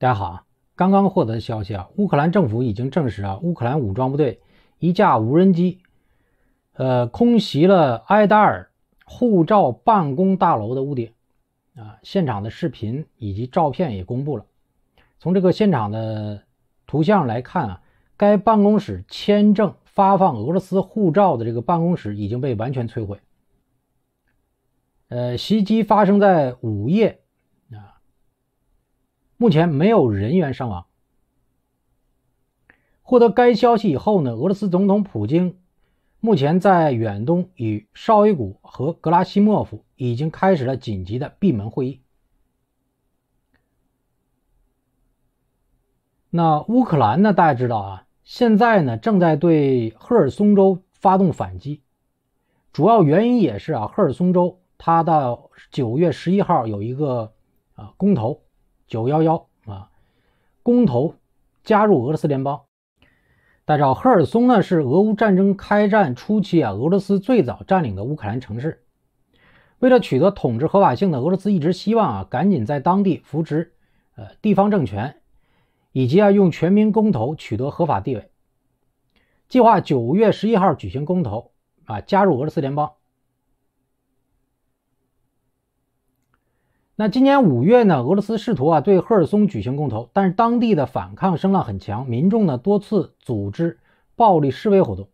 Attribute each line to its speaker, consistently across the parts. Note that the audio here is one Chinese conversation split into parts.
Speaker 1: 大家好啊！刚刚获得的消息啊，乌克兰政府已经证实啊，乌克兰武装部队一架无人机，呃，空袭了埃达尔护照办公大楼的屋顶啊。现场的视频以及照片也公布了。从这个现场的图像来看啊，该办公室签证发放俄罗斯护照的这个办公室已经被完全摧毁。呃，袭击发生在午夜。目前没有人员伤亡。获得该消息以后呢，俄罗斯总统普京目前在远东与绍伊古和格拉西莫夫已经开始了紧急的闭门会议。那乌克兰呢，大家知道啊，现在呢正在对赫尔松州发动反击，主要原因也是啊，赫尔松州它到九月十一号有一个啊公投。九幺幺啊，公投加入俄罗斯联邦。大家知道，赫尔松呢是俄乌战争开战初期啊，俄罗斯最早占领的乌克兰城市。为了取得统治合法性呢，俄罗斯一直希望啊，赶紧在当地扶植呃地方政权，以及啊用全民公投取得合法地位。计划九月十一号举行公投啊，加入俄罗斯联邦。那今年五月呢，俄罗斯试图啊对赫尔松举行公投，但是当地的反抗声浪很强，民众呢多次组织暴力示威活动。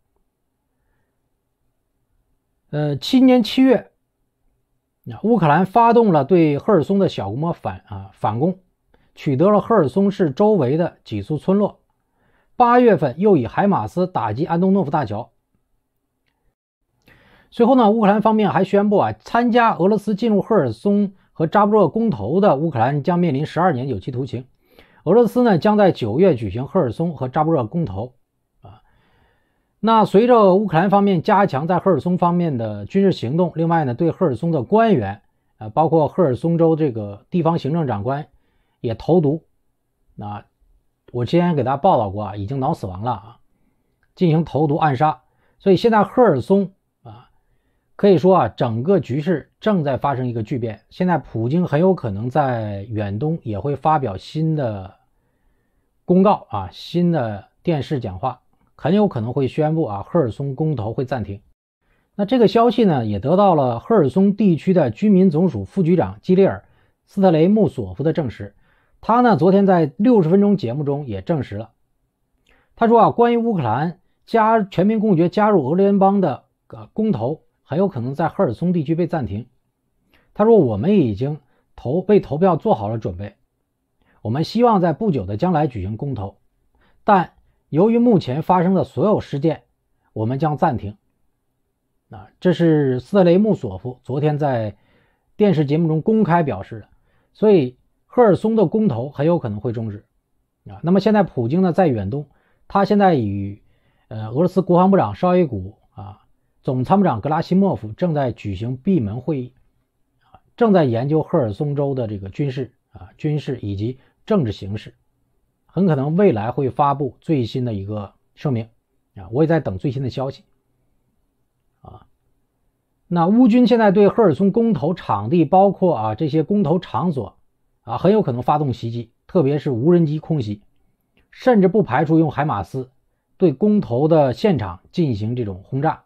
Speaker 1: 呃，今年七月，那乌克兰发动了对赫尔松的小规模反啊反攻，取得了赫尔松市周围的几处村落。八月份又以海马斯打击安东诺夫大桥。随后呢，乌克兰方面还宣布啊参加俄罗斯进入赫尔松。和扎布洛公投的乌克兰将面临十二年有期徒刑。俄罗斯呢，将在九月举行赫尔松和扎布洛公投。啊，那随着乌克兰方面加强在赫尔松方面的军事行动，另外呢，对赫尔松的官员，啊，包括赫尔松州这个地方行政长官也投毒。那我之前给大家报道过啊，已经脑死亡了啊，进行投毒暗杀。所以现在赫尔松。可以说啊，整个局势正在发生一个巨变。现在，普京很有可能在远东也会发表新的公告啊，新的电视讲话，很有可能会宣布啊，赫尔松公投会暂停。那这个消息呢，也得到了赫尔松地区的居民总署副局长基里尔·斯特雷穆索夫的证实。他呢，昨天在《六十分钟》节目中也证实了。他说啊，关于乌克兰加全民公决加入俄联邦的呃公投。很有可能在赫尔松地区被暂停。他说：“我们已经投被投票做好了准备，我们希望在不久的将来举行公投，但由于目前发生的所有事件，我们将暂停。”啊，这是斯特雷穆索夫昨天在电视节目中公开表示的。所以，赫尔松的公投很有可能会终止。啊，那么现在普京呢，在远东，他现在与呃俄罗斯国防部长绍伊古啊。总参谋长格拉西莫夫正在举行闭门会议，啊，正在研究赫尔松州的这个军事啊军事以及政治形势，很可能未来会发布最新的一个声明，啊，我也在等最新的消息，啊，那乌军现在对赫尔松公投场地包括啊这些公投场所，啊，很有可能发动袭击，特别是无人机空袭，甚至不排除用海马斯对公投的现场进行这种轰炸。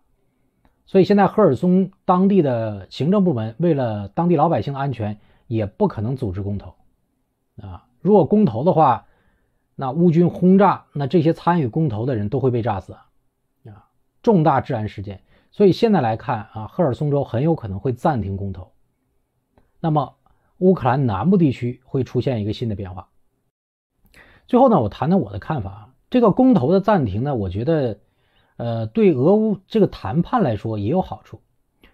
Speaker 1: 所以现在赫尔松当地的行政部门为了当地老百姓安全，也不可能组织公投啊！如果公投的话，那乌军轰炸，那这些参与公投的人都会被炸死啊！重大治安事件，所以现在来看啊，赫尔松州很有可能会暂停公投。那么乌克兰南部地区会出现一个新的变化。最后呢，我谈谈我的看法，这个公投的暂停呢，我觉得。呃，对俄乌这个谈判来说也有好处。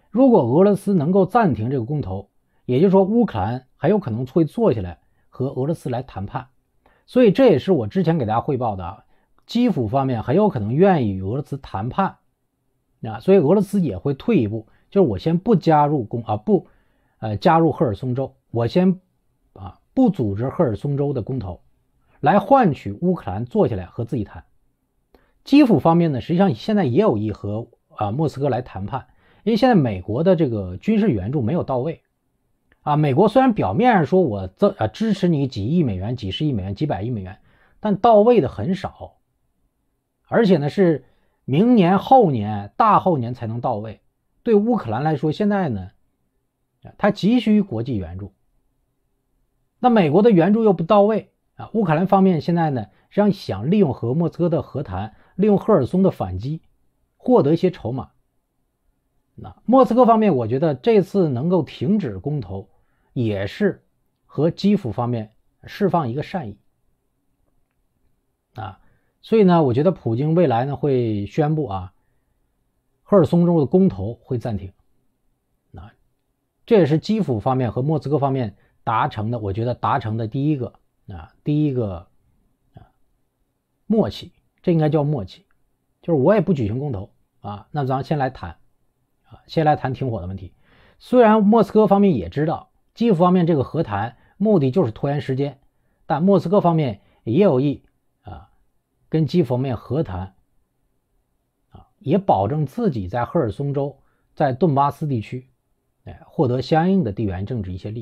Speaker 1: 如果俄罗斯能够暂停这个公投，也就是说乌克兰很有可能会坐下来和俄罗斯来谈判。所以这也是我之前给大家汇报的啊，基辅方面很有可能愿意与俄罗斯谈判。啊，所以俄罗斯也会退一步，就是我先不加入公啊不，呃加入赫尔松州，我先啊不组织赫尔松州的公投，来换取乌克兰坐下来和自己谈。基辅方面呢，实际上现在也有意和啊莫斯科来谈判，因为现在美国的这个军事援助没有到位，啊，美国虽然表面上说我增啊支持你几亿美元、几十亿美元、几百亿美元，但到位的很少，而且呢是明年、后年、大后年才能到位。对乌克兰来说，现在呢，他急需国际援助。那美国的援助又不到位啊，乌克兰方面现在呢，实际上想利用和莫斯科的和谈。利用赫尔松的反击，获得一些筹码。那莫斯科方面，我觉得这次能够停止公投，也是和基辅方面释放一个善意。啊，所以呢，我觉得普京未来呢会宣布啊，赫尔松州的公投会暂停。那这也是基辅方面和莫斯科方面达成的，我觉得达成的第一个啊第一个啊默契。这应该叫默契，就是我也不举行公投啊，那咱先来谈，啊，先来谈停火的问题。虽然莫斯科方面也知道基辅方面这个和谈目的就是拖延时间，但莫斯科方面也有意啊，跟基辅方面和谈，啊，也保证自己在赫尔松州、在顿巴斯地区，哎，获得相应的地缘政治一些利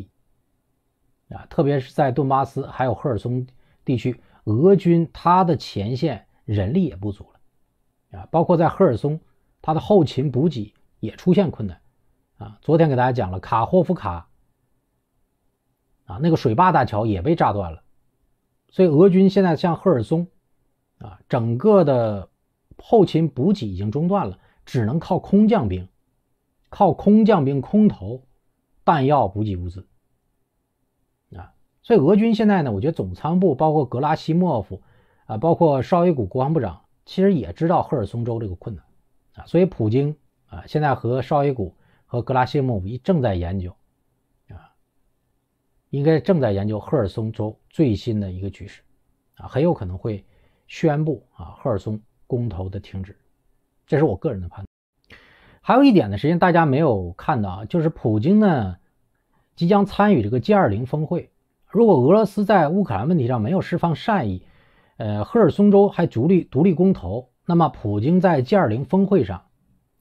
Speaker 1: 益，啊，特别是在顿巴斯还有赫尔松地区，俄军他的前线。人力也不足了，啊，包括在赫尔松，他的后勤补给也出现困难，啊，昨天给大家讲了卡霍夫卡，啊，那个水坝大桥也被炸断了，所以俄军现在像赫尔松，啊，整个的后勤补给已经中断了，只能靠空降兵，靠空降兵空投弹药补给物资，啊，所以俄军现在呢，我觉得总参谋部包括格拉西莫夫。啊，包括绍伊古国防部长其实也知道赫尔松州这个困难，啊，所以普京啊现在和绍伊古和格拉西莫夫正在研究，啊，应该正在研究赫尔松州最新的一个局势，啊，很有可能会宣布啊赫尔松公投的停止，这是我个人的判断。还有一点呢，实际上大家没有看到啊，就是普京呢即将参与这个 G20 峰会，如果俄罗斯在乌克兰问题上没有释放善意，呃，赫尔松州还独立独立公投，那么普京在 G20 峰会上，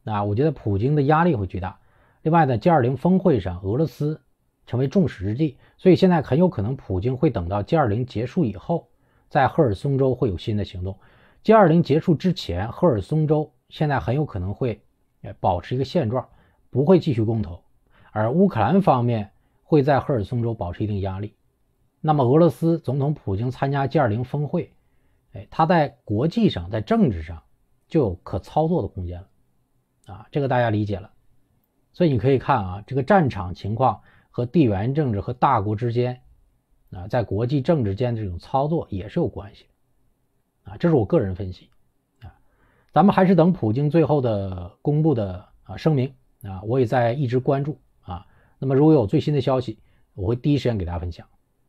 Speaker 1: 啊，我觉得普京的压力会巨大。另外呢，G20 峰会上俄罗斯成为众矢之的，所以现在很有可能普京会等到 G20 结束以后，在赫尔松州会有新的行动。G20 结束之前，赫尔松州现在很有可能会保持一个现状，不会继续公投，而乌克兰方面会在赫尔松州保持一定压力。那么俄罗斯总统普京参加 G20 峰会。哎，他在国际上，在政治上就有可操作的空间了，啊，这个大家理解了。所以你可以看啊，这个战场情况和地缘政治和大国之间，啊，在国际政治间的这种操作也是有关系的，啊，这是我个人分析，啊，咱们还是等普京最后的公布的啊声明，啊，我也在一直关注，啊，那么如果有最新的消息，我会第一时间给大家分享。